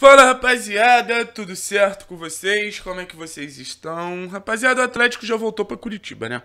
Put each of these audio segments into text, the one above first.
Fala rapaziada, tudo certo com vocês? Como é que vocês estão? Rapaziada, o Atlético já voltou para Curitiba, né?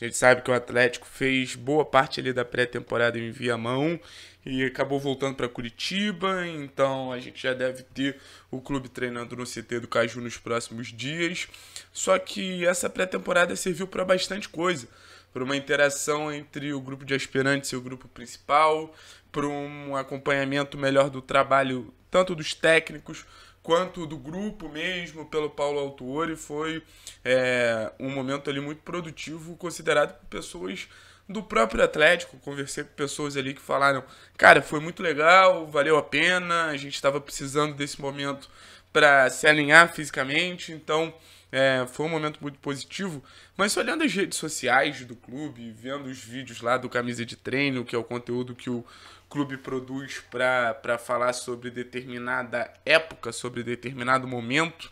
A gente sabe que o Atlético fez boa parte ali da pré-temporada em Viamão e acabou voltando para Curitiba, então a gente já deve ter o clube treinando no CT do Caju nos próximos dias. Só que essa pré-temporada serviu para bastante coisa por uma interação entre o grupo de aspirantes e o grupo principal, por um acompanhamento melhor do trabalho, tanto dos técnicos quanto do grupo mesmo, pelo Paulo Autuori. Foi é, um momento ali muito produtivo, considerado por pessoas do próprio Atlético. Conversei com pessoas ali que falaram: cara, foi muito legal, valeu a pena, a gente estava precisando desse momento para se alinhar fisicamente, então é, foi um momento muito positivo, mas olhando as redes sociais do clube, vendo os vídeos lá do Camisa de Treino, que é o conteúdo que o clube produz para falar sobre determinada época, sobre determinado momento,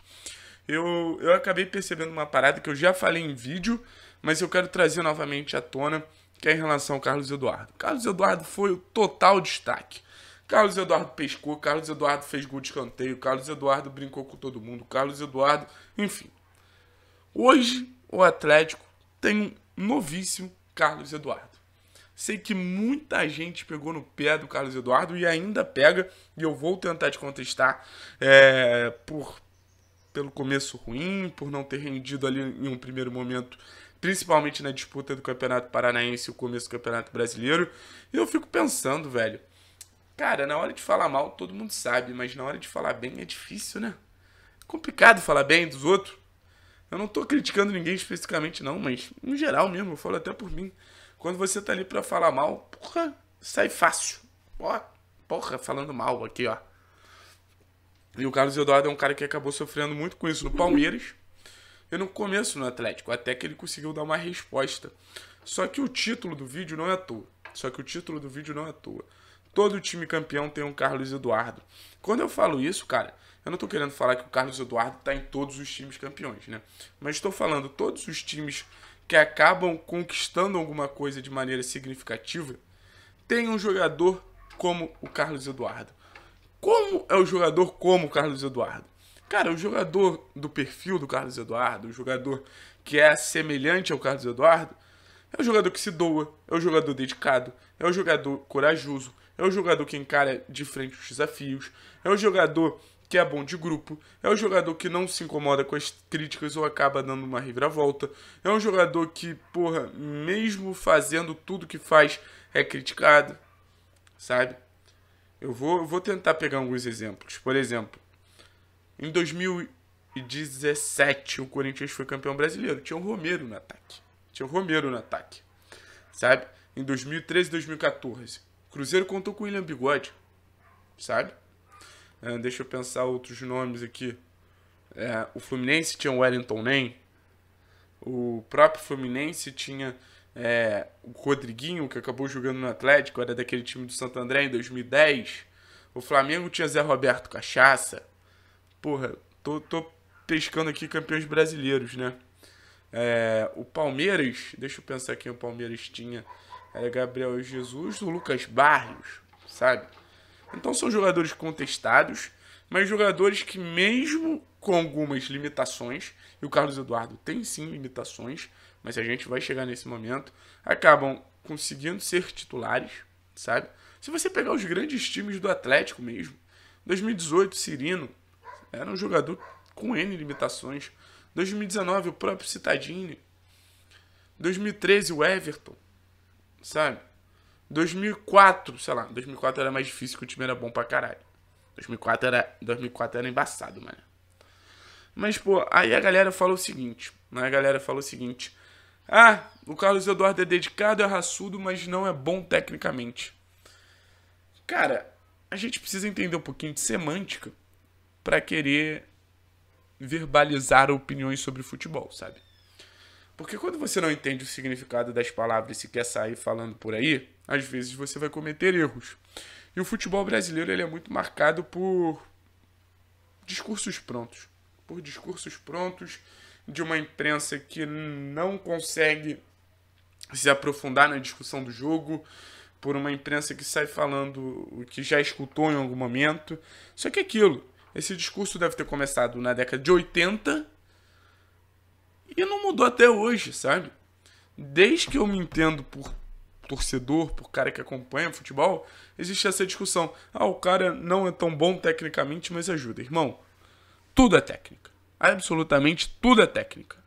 eu, eu acabei percebendo uma parada que eu já falei em vídeo, mas eu quero trazer novamente à tona, que é em relação ao Carlos Eduardo. Carlos Eduardo foi o total destaque. Carlos Eduardo pescou, Carlos Eduardo fez gol de canteio, Carlos Eduardo brincou com todo mundo, Carlos Eduardo, enfim, Hoje, o Atlético tem um novíssimo Carlos Eduardo. Sei que muita gente pegou no pé do Carlos Eduardo e ainda pega, e eu vou tentar te contestar é, por, pelo começo ruim, por não ter rendido ali em um primeiro momento, principalmente na disputa do Campeonato Paranaense e o começo do Campeonato Brasileiro. E eu fico pensando, velho, cara, na hora de falar mal todo mundo sabe, mas na hora de falar bem é difícil, né? É complicado falar bem dos outros. Eu não tô criticando ninguém especificamente, não, mas em geral mesmo, eu falo até por mim. Quando você tá ali pra falar mal, porra, sai é fácil. Ó, porra, falando mal aqui, ó. E o Carlos Eduardo é um cara que acabou sofrendo muito com isso no Palmeiras e no começo no Atlético, até que ele conseguiu dar uma resposta. Só que o título do vídeo não é à toa. Só que o título do vídeo não é à toa. Todo time campeão tem um Carlos Eduardo. Quando eu falo isso, cara, eu não estou querendo falar que o Carlos Eduardo está em todos os times campeões, né? Mas estou falando todos os times que acabam conquistando alguma coisa de maneira significativa tem um jogador como o Carlos Eduardo. Como é o jogador como o Carlos Eduardo? Cara, o jogador do perfil do Carlos Eduardo, o jogador que é semelhante ao Carlos Eduardo, é o jogador que se doa, é o jogador dedicado, é o jogador corajoso, é o jogador que encara de frente os desafios, é o jogador que é bom de grupo, é um jogador que não se incomoda com as críticas ou acaba dando uma reviravolta, é um jogador que, porra, mesmo fazendo tudo que faz, é criticado, sabe? Eu vou, eu vou tentar pegar alguns exemplos. Por exemplo, em 2017 o Corinthians foi campeão brasileiro, tinha o Romero no ataque. Tinha o Romero no ataque, sabe? Em 2013 2014, o Cruzeiro contou com o William Bigode, sabe? É, deixa eu pensar outros nomes aqui. É, o Fluminense tinha o Wellington Nem. O próprio Fluminense tinha é, o Rodriguinho, que acabou jogando no Atlético, era daquele time do Santo André em 2010. O Flamengo tinha Zé Roberto Cachaça. Porra, tô, tô pescando aqui campeões brasileiros, né? É, o Palmeiras, deixa eu pensar quem o Palmeiras tinha. Era Gabriel Jesus, o Lucas Barrios, sabe? Então são jogadores contestados, mas jogadores que, mesmo com algumas limitações, e o Carlos Eduardo tem sim limitações, mas a gente vai chegar nesse momento, acabam conseguindo ser titulares, sabe? Se você pegar os grandes times do Atlético mesmo, 2018, Cirino era um jogador com N limitações. 2019, o próprio Citadini. 2013, o Everton, sabe? 2004, sei lá, 2004 era mais difícil que o time era bom pra caralho. 2004 era, 2004 era embaçado, mano. Mas, pô, aí a galera falou o seguinte, né? A galera falou o seguinte. Ah, o Carlos Eduardo é dedicado, é raçudo, mas não é bom tecnicamente. Cara, a gente precisa entender um pouquinho de semântica para querer verbalizar opiniões sobre futebol, sabe? Porque quando você não entende o significado das palavras e quer sair falando por aí, às vezes você vai cometer erros. E o futebol brasileiro ele é muito marcado por discursos prontos. Por discursos prontos de uma imprensa que não consegue se aprofundar na discussão do jogo, por uma imprensa que sai falando o que já escutou em algum momento. Só que é aquilo, esse discurso deve ter começado na década de 80 e não mudou até hoje, sabe? Desde que eu me entendo por torcedor, por cara que acompanha futebol, existe essa discussão. Ah, o cara não é tão bom tecnicamente, mas ajuda. Irmão, tudo é técnica. Absolutamente tudo é técnica.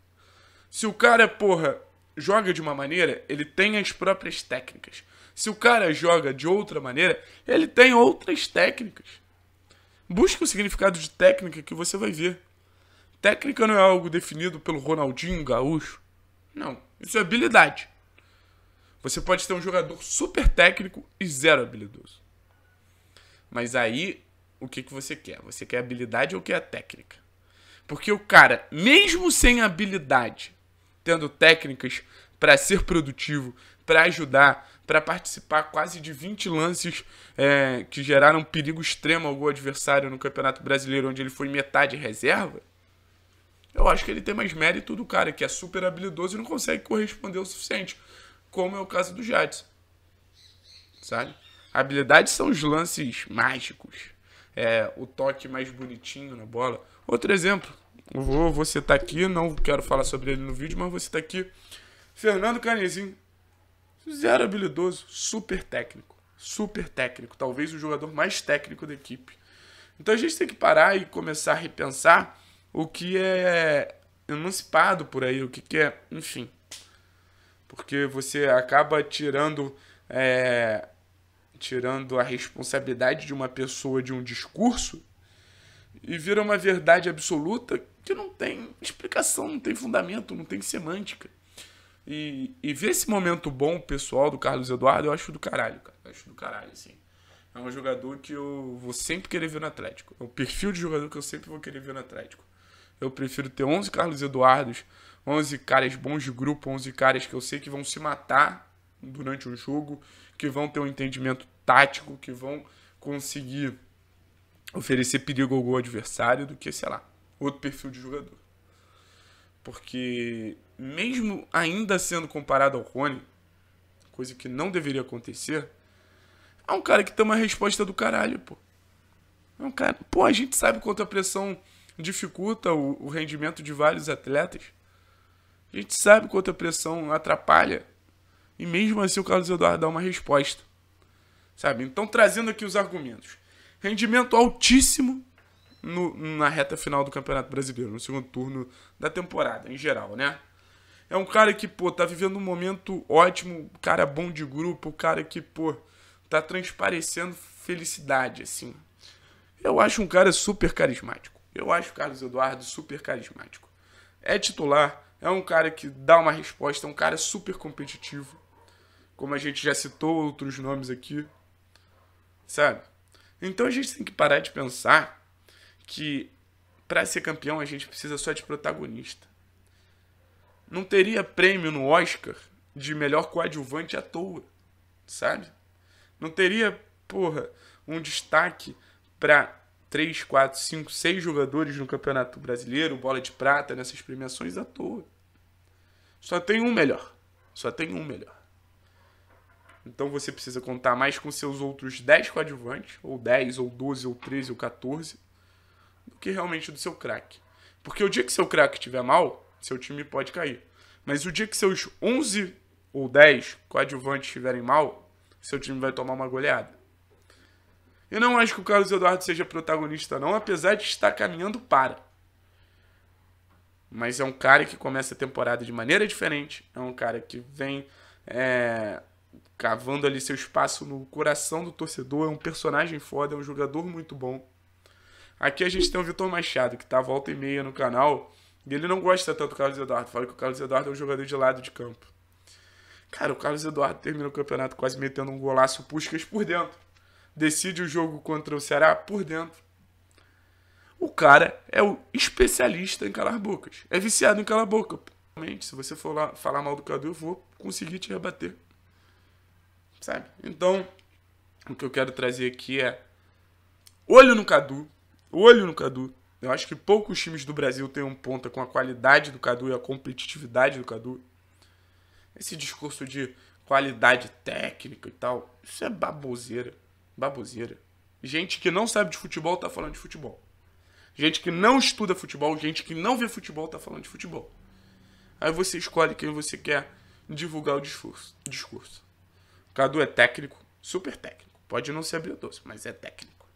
Se o cara, porra, joga de uma maneira, ele tem as próprias técnicas. Se o cara joga de outra maneira, ele tem outras técnicas. Busque o significado de técnica que você vai ver. Técnica não é algo definido pelo Ronaldinho Gaúcho. Não, isso é habilidade. Você pode ter um jogador super técnico e zero habilidoso. Mas aí, o que, que você quer? Você quer habilidade ou quer técnica? Porque o cara, mesmo sem habilidade, tendo técnicas para ser produtivo, para ajudar, para participar quase de 20 lances é, que geraram perigo extremo ao gol adversário no Campeonato Brasileiro, onde ele foi metade reserva, eu acho que ele tem mais mérito do cara que é super habilidoso e não consegue corresponder o suficiente, como é o caso do Jadson. Sabe? Habilidades são os lances mágicos, é, o toque mais bonitinho na bola. Outro exemplo, vou, vou citar aqui, não quero falar sobre ele no vídeo, mas vou citar aqui. Fernando Canezinho, zero habilidoso, super técnico. Super técnico, talvez o jogador mais técnico da equipe. Então a gente tem que parar e começar a repensar o que é emancipado por aí, o que, que é, enfim. Porque você acaba tirando, é, tirando a responsabilidade de uma pessoa de um discurso e vira uma verdade absoluta que não tem explicação, não tem fundamento, não tem semântica. E, e ver esse momento bom pessoal do Carlos Eduardo, eu acho do caralho, cara. Eu acho do caralho, assim. É um jogador que eu vou sempre querer ver no Atlético. É um perfil de jogador que eu sempre vou querer ver no Atlético. Eu prefiro ter 11 Carlos Eduardos, 11 caras bons de grupo, 11 caras que eu sei que vão se matar durante o jogo, que vão ter um entendimento tático, que vão conseguir oferecer perigo ao gol adversário do que, sei lá, outro perfil de jogador. Porque mesmo ainda sendo comparado ao Rony, coisa que não deveria acontecer, é um cara que tem uma resposta do caralho, pô. É um cara, pô, a gente sabe quanto a pressão dificulta o, o rendimento de vários atletas. A gente sabe quanto a pressão atrapalha. E mesmo assim o Carlos Eduardo dá uma resposta. Sabe? Então, trazendo aqui os argumentos. Rendimento altíssimo no, na reta final do Campeonato Brasileiro, no segundo turno da temporada, em geral, né? É um cara que, pô, tá vivendo um momento ótimo, cara bom de grupo, cara que, pô, tá transparecendo felicidade, assim. Eu acho um cara super carismático. Eu acho o Carlos Eduardo super carismático. É titular, é um cara que dá uma resposta, é um cara super competitivo. Como a gente já citou outros nomes aqui. Sabe? Então a gente tem que parar de pensar que para ser campeão a gente precisa só de protagonista. Não teria prêmio no Oscar de melhor coadjuvante à toa, sabe? Não teria, porra, um destaque para 3, 4, 5, 6 jogadores no Campeonato Brasileiro, bola de prata, nessas premiações à toa. Só tem um melhor. Só tem um melhor. Então você precisa contar mais com seus outros 10 coadjuvantes, ou 10, ou 12, ou 13, ou 14, do que realmente do seu craque. Porque o dia que seu craque estiver mal, seu time pode cair. Mas o dia que seus 11 ou 10 coadjuvantes estiverem mal, seu time vai tomar uma goleada. Eu não acho que o Carlos Eduardo seja protagonista, não, apesar de estar caminhando para. Mas é um cara que começa a temporada de maneira diferente. É um cara que vem é, cavando ali seu espaço no coração do torcedor. É um personagem foda, é um jogador muito bom. Aqui a gente tem o Vitor Machado, que tá volta e meia no canal. E ele não gosta tanto do Carlos Eduardo. Fala que o Carlos Eduardo é um jogador de lado de campo. Cara, o Carlos Eduardo termina o campeonato quase metendo um golaço Puscas por dentro decide o jogo contra o Ceará por dentro. O cara é o especialista em calar bocas. É viciado em calar boca. Realmente, se você for lá falar mal do Cadu, eu vou conseguir te rebater. Sabe? Então, o que eu quero trazer aqui é olho no Cadu, olho no Cadu. Eu acho que poucos times do Brasil têm um ponta com a qualidade do Cadu e a competitividade do Cadu. Esse discurso de qualidade técnica e tal, isso é baboseira baboseira. Gente que não sabe de futebol tá falando de futebol. Gente que não estuda futebol, gente que não vê futebol tá falando de futebol. Aí você escolhe quem você quer divulgar o discurso. discurso. Cadu é técnico, super técnico. Pode não ser habilidoso, mas é técnico.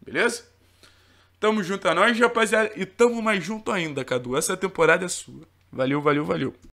Beleza? Tamo junto a nós, rapaziada, e tamo mais junto ainda, Cadu. Essa temporada é sua. Valeu, valeu, valeu.